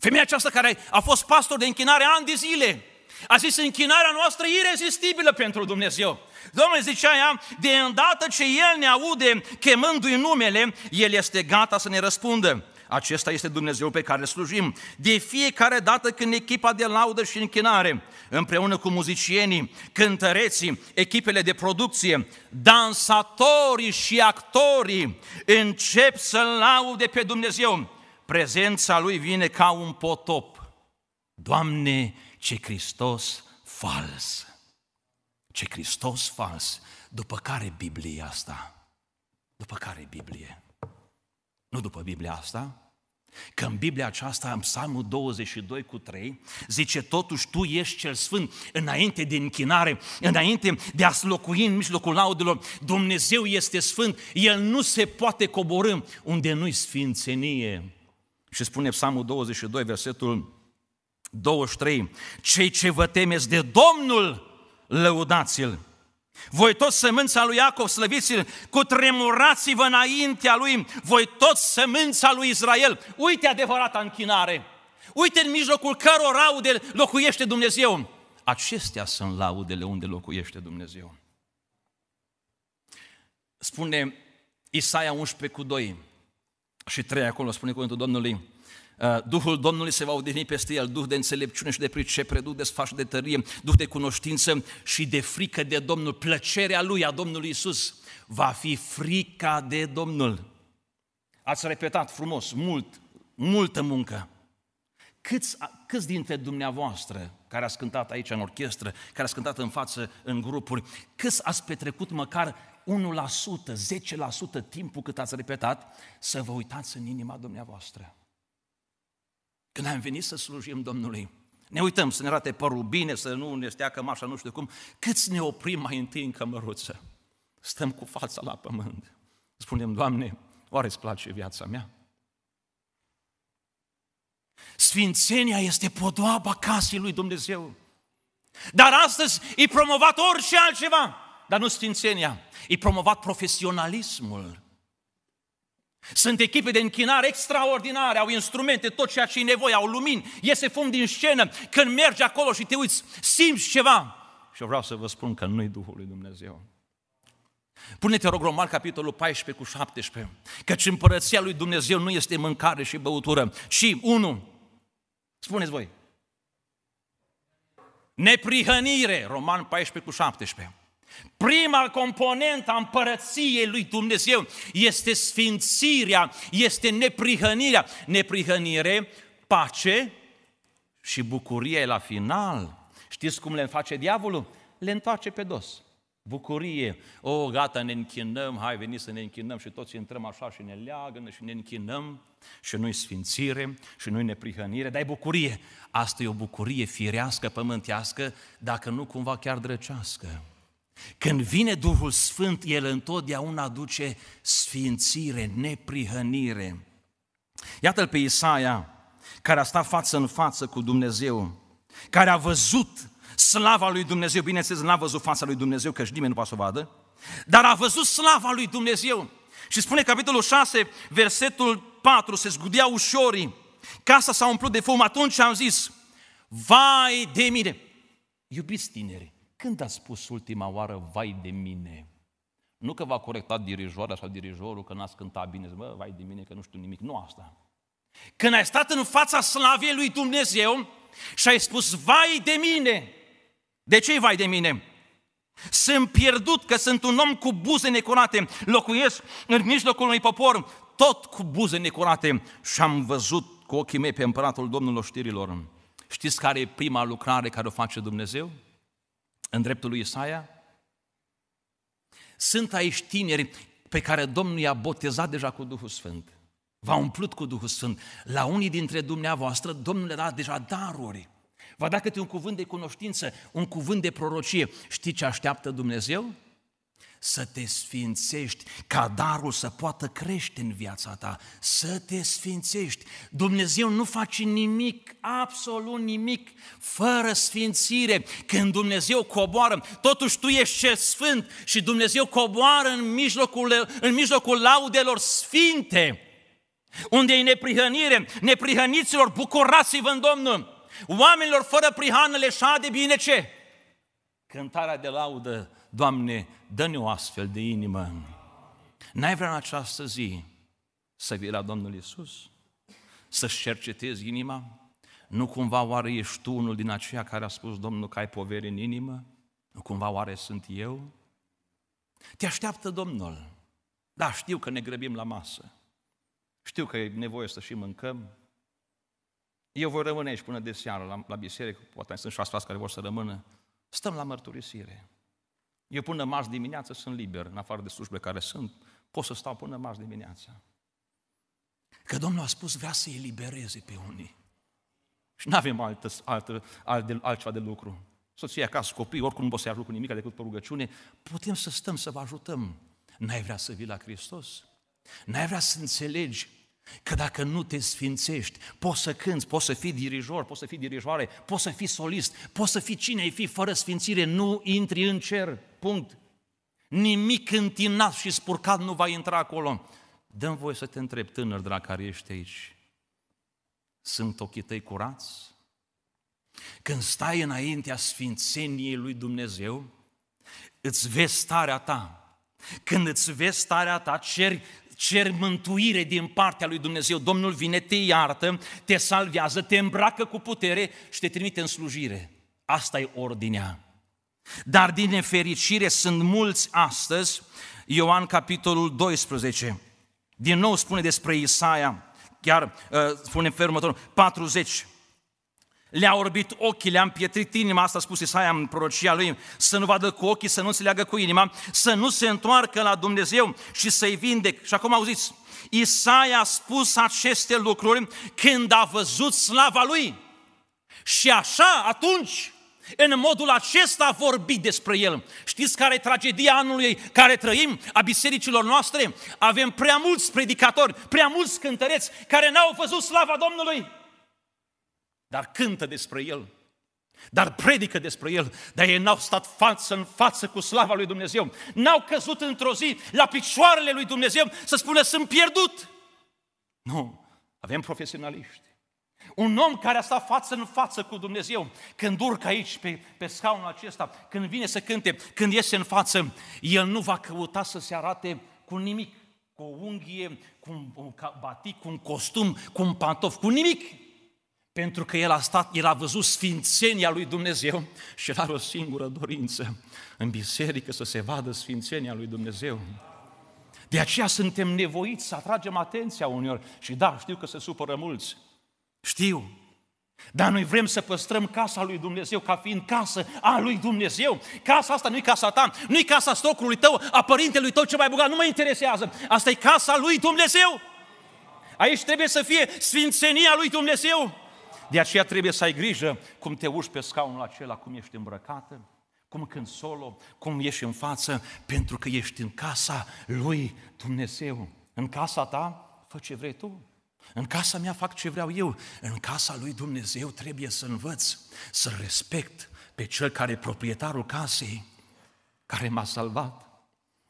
Femeia aceasta care a fost pastor de închinare ani de zile, a zis închinarea noastră irezistibilă pentru Dumnezeu. Domnul zicea ea, de îndată ce El ne aude chemându-i numele, El este gata să ne răspundă. Acesta este Dumnezeu pe care slujim. De fiecare dată când echipa de laudă și închinare, împreună cu muzicienii, cântăreții, echipele de producție, dansatorii și actorii încep să laude pe Dumnezeu, prezența Lui vine ca un potop. Doamne, ce Hristos fals! Ce Hristos fals! După care Biblia asta? După care Biblie? nu după Biblia asta, Că în Biblia aceasta, în Psalmul 22 cu 3, zice totuși tu ești cel sfânt înainte de închinare, înainte de a locui în mijlocul laudelor. Dumnezeu este sfânt, El nu se poate coborâ unde nu-i sfințenie. Și spune Psalmul 22, versetul 23, cei ce vă temeți de Domnul, lăudați-L. Voi toți semința lui Iacov, slăviți-l, tremurați vă înaintea lui, voi toți semința lui Israel. Uite adevărata închinare, uite în mijlocul căror laude locuiește Dumnezeu. Acestea sunt laudele unde locuiește Dumnezeu. Spune Isaia 11 cu 2 și 3 acolo, spune cuvântul Domnului, Uh, Duhul Domnului se va odihni peste el, Duh de înțelepciune și de pricepere, Duh de sfaș de tărie, Duh de cunoștință și de frică de Domnul. Plăcerea lui, a Domnului Isus, va fi frica de Domnul. Ați repetat frumos, mult, multă muncă. Câți, câți dintre dumneavoastră care ați cântat aici în orchestră, care ați cântat în față în grupuri, câți ați petrecut măcar 1%, 10% timpul cât ați repetat, să vă uitați în inima dumneavoastră? Când am venit să slujim Domnului, ne uităm să ne rate părul bine, să nu ne stea cămașa, nu știu cum, câți ne oprim mai întâi în cămăruță? Stăm cu fața la pământ. Spunem, Doamne, oare îți place viața mea? Sfințenia este podoaba casei lui Dumnezeu. Dar astăzi e promovat orice altceva, dar nu sfințenia. E promovat profesionalismul. Sunt echipe de închinare extraordinare, au instrumente, tot ceea ce e nevoie, au lumini, iese fum din scenă, când mergi acolo și te uiți, simți ceva. Și eu vreau să vă spun că nu-i Duhul lui Dumnezeu. Pune-te, rog, Roman, capitolul 14 cu 17, căci împărăția lui Dumnezeu nu este mâncare și băutură, ci, unu, spuneți voi, neprihănire, Roman 14 cu 17, Prima componentă a împărăției lui Dumnezeu este sfințirea, este neprihănirea. Neprihănire, pace și bucurie la final. Știți cum le face diavolul? Le întoarce pe dos. Bucurie. O, oh, gata, ne închinăm, hai, veni să ne închinăm și toți intrăm așa și ne leagă și ne închinăm. Și nu-i sfințire, și nu-i neprihănire, dar e bucurie. Asta e o bucurie firească, pământească, dacă nu cumva chiar drăcească. Când vine Duhul Sfânt, El întotdeauna aduce sfințire, neprihănire. Iată-l pe Isaia, care a stat față în față cu Dumnezeu, care a văzut slava lui Dumnezeu, bineînțeles n-a văzut fața lui Dumnezeu, căci nimeni nu poate să o vadă, dar a văzut slava lui Dumnezeu. Și spune capitolul 6, versetul 4, se zgudea ușorii, casa s-a umplut de fum, atunci am zis, vai de mine, iubiți tineri, când a spus ultima oară, vai de mine? Nu că v-a corectat dirijoarea sau dirijorul că n a cântat bine, zic, bă, vai de mine că nu știu nimic, nu asta. Când ai stat în fața slavei lui Dumnezeu și ai spus, vai de mine, de ce vai de mine? Sunt pierdut că sunt un om cu buze necurate, locuiesc în mijlocul unui popor, tot cu buze necurate și am văzut cu ochii mei pe împăratul Domnului Știrilor. Știți care e prima lucrare care o face Dumnezeu? în dreptul lui Isaia? Sunt aici tineri pe care Domnul i-a botezat deja cu Duhul Sfânt. V-a umplut cu Duhul Sfânt. La unii dintre dumneavoastră, Domnul le-a dat deja daruri. Va da câte un cuvânt de cunoștință, un cuvânt de prorocie. Știți ce așteaptă Dumnezeu? să te sfințești, ca darul să poată crește în viața ta, să te sfințești. Dumnezeu nu face nimic, absolut nimic, fără sfințire. Când Dumnezeu coboară, totuși tu ești cel sfânt și Dumnezeu coboară în mijlocul, în mijlocul laudelor sfinte, unde e neprihănire, neprihăniților, bucurați-vă în Domnul. Oamenilor fără prihană le șade bine ce? cântarea de laudă, Doamne, dă-ne o astfel de inimă. N-ai vrea în această zi să vii la Domnul Isus, să-și cercetezi inima? Nu cumva oare ești tu unul din aceia care a spus Domnul că ai poveri în inimă? Nu cumva oare sunt eu? Te așteaptă Domnul. Da, știu că ne grăbim la masă. Știu că e nevoie să și mâncăm. Eu voi rămâne aici până de seară la, la biserică, poate sunt și astfel care vor să rămână. Stăm la mărturisire. Eu până marți dimineață sunt liber, în afară de slujbe care sunt, pot să stau până marți dimineața. Că Domnul a spus, vrea să elibereze pe unii. Și nu avem altă, altă, alt, altceva de lucru. Soția acasă, copii, oricum nu pot să-i ajut cu nimic decât adică pe rugăciune. Putem să stăm, să vă ajutăm. N-ai vrea să vii la Hristos? N-ai vrea să înțelegi Că dacă nu te sfințești, poți să cânți, poți să fii dirijor, poți să fii dirijoare, poți să fii solist, poți să fii cine ai fi, fără sfințire nu intri în cer, punct. Nimic întinat și spurcat nu va intra acolo. Dăm voie să te întreb, tânăr de la care ești aici, sunt ochii tăi curați? Când stai înaintea sfințeniei lui Dumnezeu, îți vezi starea ta. Când îți vezi starea ta, ceri cer mântuire din partea lui Dumnezeu. Domnul vine, te iartă, te salvează, te îmbracă cu putere și te trimite în slujire. Asta e ordinea. Dar din nefericire sunt mulți astăzi, Ioan capitolul 12, din nou spune despre Isaia, chiar uh, spune în felul 40, le-a orbit ochii, le-a împietrit inima, asta a spus Isaia în prorocia lui, să nu vadă cu ochii, să nu se leagă cu inima, să nu se întoarcă la Dumnezeu și să-i vindec. Și acum auziți, Isaia a spus aceste lucruri când a văzut slava lui. Și așa, atunci, în modul acesta a vorbit despre el. Știți care e tragedia anului care trăim, a bisericilor noastre? Avem prea mulți predicatori, prea mulți cântăreți care n-au văzut slava Domnului dar cântă despre El, dar predică despre El, dar ei n-au stat față în față cu slava lui Dumnezeu. N-au căzut într-o zi la picioarele lui Dumnezeu să spună sunt pierdut. Nu, avem profesionaliști. Un om care a stat față în față cu Dumnezeu, când urcă aici pe, pe scaunul acesta, când vine să cânte, când iese în față, el nu va căuta să se arate cu nimic, cu o unghie, cu un, batic, cu un costum, cu un pantof, cu nimic pentru că el a stat, el a văzut sfințenia lui Dumnezeu [LAUGHS] și el are o singură dorință, în biserică să se vadă sfințenia lui Dumnezeu. De aceea suntem nevoiți să atragem atenția uneori. Și da, știu că se supără mulți. Știu. Dar noi vrem să păstrăm casa lui Dumnezeu ca fiind casă a lui Dumnezeu. Casa asta nu e casa ta, nu e casa stocului tău, a părintelui tău ce mai bogat, nu mă interesează. Asta e casa lui Dumnezeu. Aici trebuie să fie sfințenia lui Dumnezeu. De aceea trebuie să ai grijă cum te uși pe scaunul acela, cum ești îmbrăcată, cum când solo, cum ieși în față, pentru că ești în casa lui Dumnezeu. În casa ta, fă ce vrei tu. În casa mea fac ce vreau eu. În casa lui Dumnezeu trebuie să învăț, să respect pe cel care e proprietarul casei, care m-a salvat.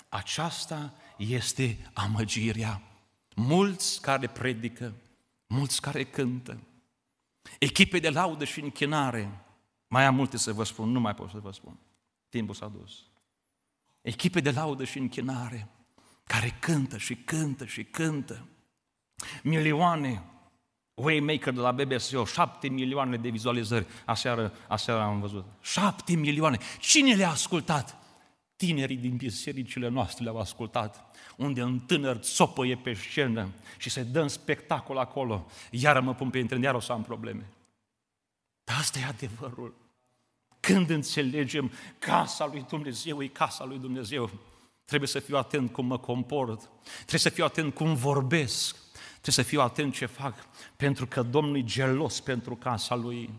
Aceasta este amăgirea. Mulți care predică, mulți care cântă, Echipe de laudă și închinare. Mai am multe să vă spun, nu mai pot să vă spun. Timpul s-a dus. Echipe de laudă și închinare care cântă și cântă și cântă. Milioane Waymaker de la BBC, o, șapte milioane de vizualizări. Aseară, aseară am văzut. Șapte milioane. Cine le-a ascultat? Tinerii din bisericile noastre le-au ascultat unde un tânăr țopăie pe scenă și se dă în spectacol acolo, iar mă pun pe intrând, iar o să am probleme. Dar asta e adevărul. Când înțelegem casa lui Dumnezeu e casa lui Dumnezeu, trebuie să fiu atent cum mă comport, trebuie să fiu atent cum vorbesc, trebuie să fiu atent ce fac, pentru că Domnul e gelos pentru casa lui.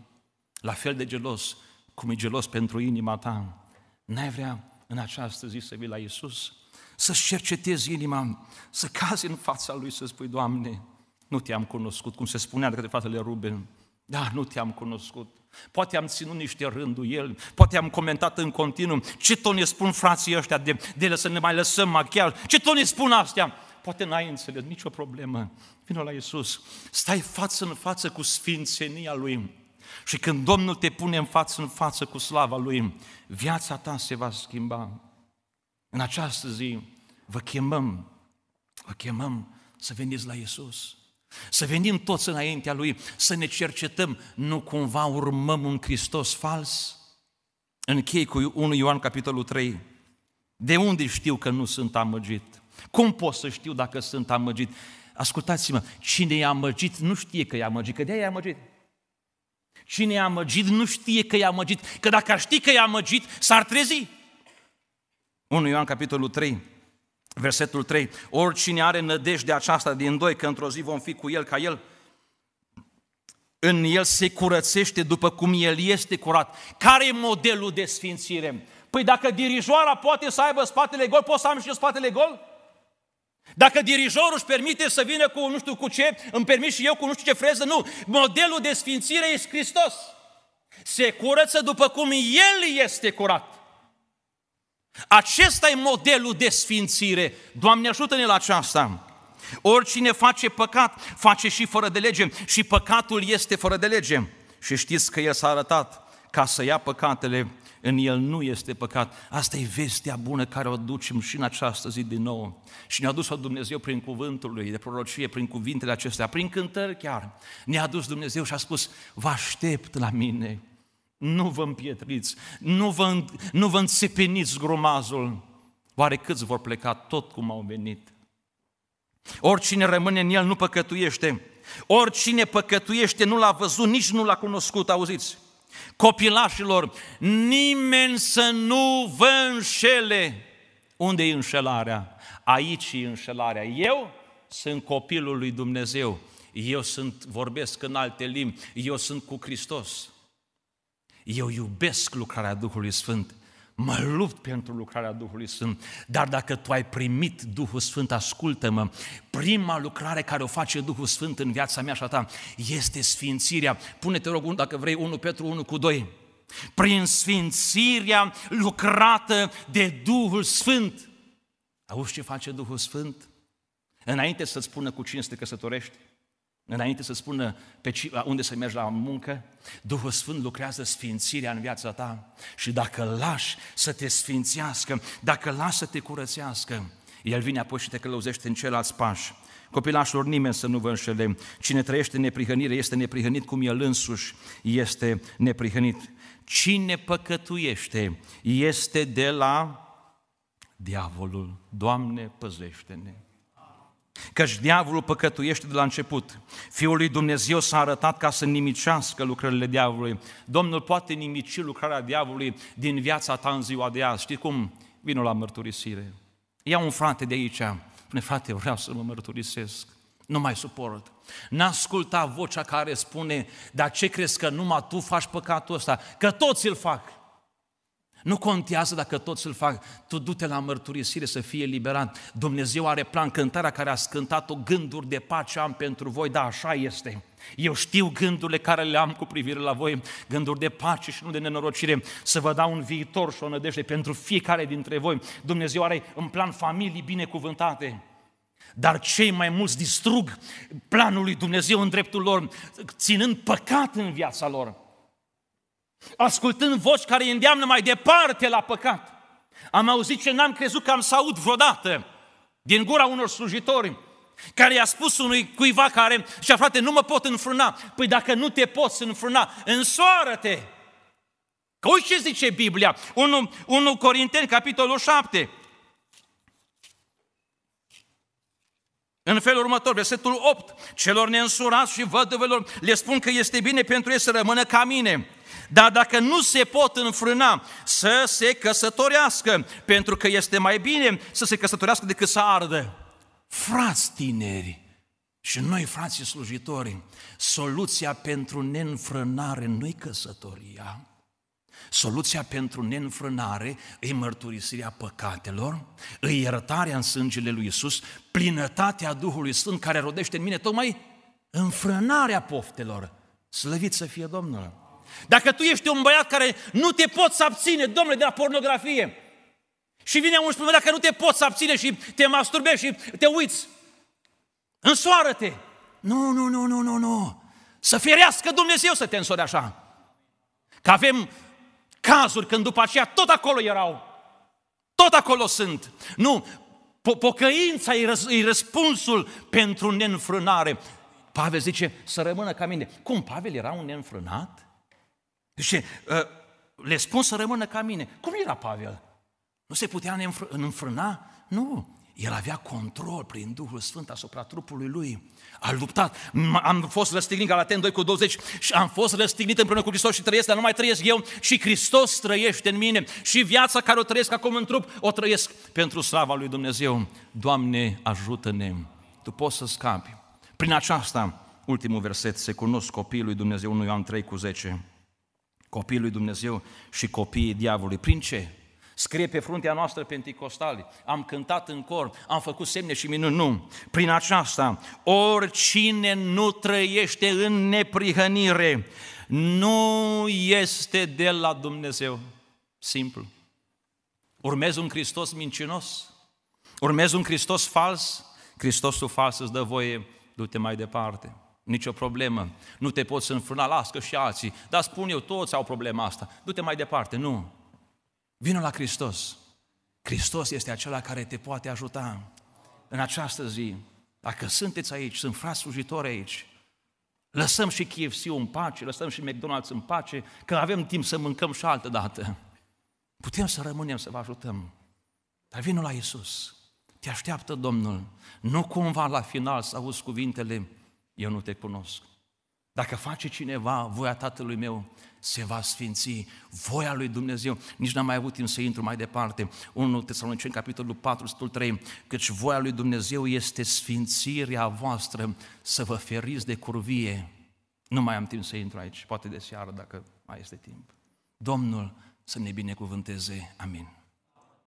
La fel de gelos cum e gelos pentru inima ta. N-ai vrea în această zi să vii la Iisus, să-ți cercetezi inima, să cazi în fața Lui, să spui, Doamne, nu te-am cunoscut, cum se spunea de către fratele Ruben, da, nu te-am cunoscut. Poate am ținut niște rânduieli, poate am comentat în continuu, ce tot ne spun frații ăștia de, de să ne mai lăsăm machiaj, ce tot ne spun astea? Poate n-ai înțeles, nicio problemă. Vino la Iisus, stai față în față cu sfințenia Lui. Și când Domnul te pune în față în față cu slava Lui, viața ta se va schimba. În această zi vă chemăm, vă chemăm să veniți la Isus. Să venim toți înaintea Lui, să ne cercetăm, nu cumva urmăm un Hristos fals? Închei cu 1 Ioan capitolul 3. De unde știu că nu sunt amăgit? Cum pot să știu dacă sunt amăgit? Ascultați-mă, cine e amăgit nu știe că e amăgit, că de-aia e amăgit. Cine e amăgit nu știe că e amăgit, că dacă ar ști că e amăgit, s-ar trezi. 1 Ioan capitolul 3, versetul 3. Oricine are nădejde aceasta din doi, că într-o zi vom fi cu el ca el, în el se curățește după cum el este curat. Care e modelul de sfințire? Păi dacă dirijoara poate să aibă spatele gol, pot să am și eu spatele gol? Dacă dirijorul își permite să vină cu nu știu cu ce, îmi permit și eu cu nu știu ce freză, nu. Modelul de sfințire este Hristos. Se curăță după cum El este curat. Acesta e modelul de sfințire. Doamne, ajută-ne la aceasta. Oricine face păcat, face și fără de lege. Și păcatul este fără de lege. Și știți că El s-a arătat ca să ia păcatele în el nu este păcat. Asta e vestea bună care o ducem și în această zi din nou. Și ne-a dus-o Dumnezeu prin cuvântul lui de prorocie, prin cuvintele acestea, prin cântări chiar. Ne-a dus Dumnezeu și a spus, vă aștept la mine, nu vă împietriți, nu vă, nu vă înțepeniți gromazul. Oare câți vor pleca tot cum au venit? Oricine rămâne în el nu păcătuiește. Oricine păcătuiește nu l-a văzut, nici nu l-a cunoscut, auziți? Copilașilor, nimeni să nu vă înșele. Unde e înșelarea? Aici e înșelarea. Eu sunt copilul lui Dumnezeu. Eu sunt, vorbesc în alte limbi. Eu sunt cu Hristos. Eu iubesc lucrarea Duhului Sfânt mă lupt pentru lucrarea Duhului Sfânt, dar dacă tu ai primit Duhul Sfânt, ascultă-mă, prima lucrare care o face Duhul Sfânt în viața mea și a ta este sfințirea. Pune-te rog, dacă vrei, 1 Petru 1 cu 2, prin sfințirea lucrată de Duhul Sfânt. Auzi ce face Duhul Sfânt? Înainte să-ți spună cu cine să te căsătorești, Înainte să spună pe unde să mergi la muncă, Duhul Sfânt lucrează sfințirea în viața ta și dacă lași să te sfințească, dacă lași să te curățească, El vine apoi și te călăuzește în celălalt paș. Copilașilor, nimeni să nu vă înșele. Cine trăiește în neprihănire este neprihănit cum el însuși este neprihănit. Cine păcătuiește este de la diavolul. Doamne, păzește-ne! Căci diavolul păcătuiește de la început. Fiul lui Dumnezeu s-a arătat ca să nimicească lucrările diavolului. Domnul poate nimici lucrarea diavolului din viața ta în ziua de azi. Știi cum? Vino la mărturisire. Ia un frate de aici. Spune, frate, vreau să mă mărturisesc. Nu mai suport. N-asculta vocea care spune, dar ce crezi că numai tu faci păcatul ăsta? Că toți îl fac. Nu contează dacă toți îl fac, tu du-te la mărturisire să fie liberat. Dumnezeu are plan, cântarea care a cântat-o, gânduri de pace am pentru voi, da, așa este. Eu știu gândurile care le am cu privire la voi, gânduri de pace și nu de nenorocire, să vă dau un viitor și o nădejde pentru fiecare dintre voi. Dumnezeu are în plan familii binecuvântate. Dar cei mai mulți distrug planul lui Dumnezeu în dreptul lor, ținând păcat în viața lor ascultând voci care îi îndeamnă mai departe la păcat. Am auzit ce n-am crezut că am să aud vreodată din gura unor slujitori care i-a spus unui cuiva care și frate, nu mă pot înfruna. Păi dacă nu te poți înfruna, însoară-te! Că uite ce zice Biblia, 1, 1 Corinteni, capitolul 7, În felul următor, versetul 8, celor neînsurați și văduvelor le spun că este bine pentru ei să rămână ca mine. Dar dacă nu se pot înfrâna să se căsătorească, pentru că este mai bine să se căsătorească decât să ardă. Frați tineri și noi, frații slujitori, soluția pentru neînfrânare nu-i căsătoria, Soluția pentru neînfrânare e mărturisirea păcatelor, e iertarea în sângele lui Isus, plinătatea Duhului Sfânt care rodește în mine tocmai înfrânarea poftelor. Slăvit să fie Domnul! Dacă tu ești un băiat care nu te poți abține, domnule, de la pornografie, și vine un spune, dacă nu te poți abține și te masturbești și te uiți, însoară-te. Nu, nu, nu, nu, nu, nu. Să ferească Dumnezeu să te însori așa. Că avem cazuri când după aceea tot acolo erau. Tot acolo sunt. Nu, pocăința e, răs, e răspunsul pentru nenfrânare. Pavel zice să rămână ca mine. Cum, Pavel era un nenfrânat? Zice, deci, uh, le spun să rămână ca mine. Cum era Pavel? Nu se putea înfrâna? Nu. El avea control prin Duhul Sfânt asupra trupului lui. A luptat. Am fost răstignit, Galaten 2 cu 20, și am fost răstignit împreună cu Hristos și trăiesc, dar nu mai trăiesc eu, și Hristos trăiește în mine. Și viața care o trăiesc acum în trup, o trăiesc pentru slava lui Dumnezeu. Doamne, ajută-ne! Tu poți să scapi. Prin aceasta, ultimul verset, se cunosc copiii lui Dumnezeu, eu am 3 cu 10 copiii lui Dumnezeu și copiii diavolului. Prin ce? Scrie pe fruntea noastră pentecostali, am cântat în cor, am făcut semne și minuni. Nu, prin aceasta, oricine nu trăiește în neprihănire, nu este de la Dumnezeu. Simplu. Urmezi un Hristos mincinos, urmezi un Hristos fals, Hristosul fals îți dă voie, du-te mai departe. Nicio problemă. Nu te poți înfrâna, că și alții. Dar spun eu, toți au problema asta. Du-te mai departe. Nu. Vino la Hristos. Hristos este acela care te poate ajuta în această zi. Dacă sunteți aici, sunt frați slujitori aici, lăsăm și KFC în pace, lăsăm și McDonald's în pace, că avem timp să mâncăm și altă dată. Putem să rămânem să vă ajutăm. Dar vină la Isus. Te așteaptă Domnul. Nu cumva la final să auzi cuvintele eu nu te cunosc. Dacă face cineva voia Tatălui meu, se va sfinți voia lui Dumnezeu. Nici n-am mai avut timp să intru mai departe. 1 Tesalonicen, capitolul 4, stul 3, căci voia lui Dumnezeu este sfințirea voastră să vă feriți de curvie. Nu mai am timp să intru aici, poate de seară, dacă mai este timp. Domnul să ne binecuvânteze. Amin.